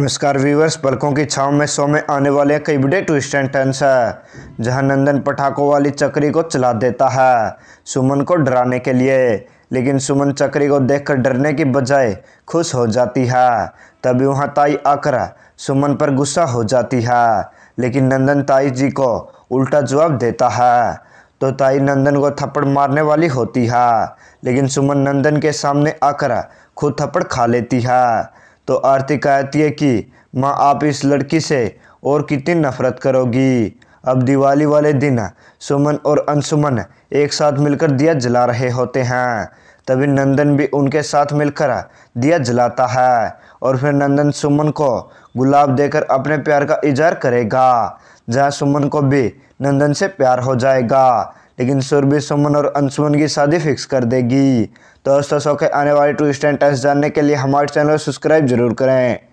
नमस्कार व्यूवर्स पलकों की छाव में शो में आने वाले कई बड़े ट्विस्ट एंड टर्न्स है जहां नंदन पटाखों वाली चक्री को चला देता है सुमन को डराने के लिए लेकिन सुमन चक्री को देखकर डरने की बजाय खुश हो जाती है तभी वहां ताई आकर सुमन पर गुस्सा हो जाती है लेकिन नंदन ताई जी को उल्टा जवाब देता है तो ताई नंदन को थप्पड़ मारने वाली होती है लेकिन सुमन नंदन के सामने आकर खुद थप्पड़ खा लेती है तो आरती कहती है कि माँ आप इस लड़की से और कितनी नफरत करोगी अब दिवाली वाले दिन सुमन और अनसुमन एक साथ मिलकर दिया जला रहे होते हैं तभी नंदन भी उनके साथ मिलकर दिया जलाता है और फिर नंदन सुमन को गुलाब देकर अपने प्यार का इजहार करेगा जहाँ सुमन को भी नंदन से प्यार हो जाएगा लेकिन भी सुमन और अंशुमन की शादी फिक्स कर देगी तो दोस्तों सौ के आने वाले टू स्टैंड टेस्ट जानने के लिए हमारे चैनल सब्सक्राइब जरूर करें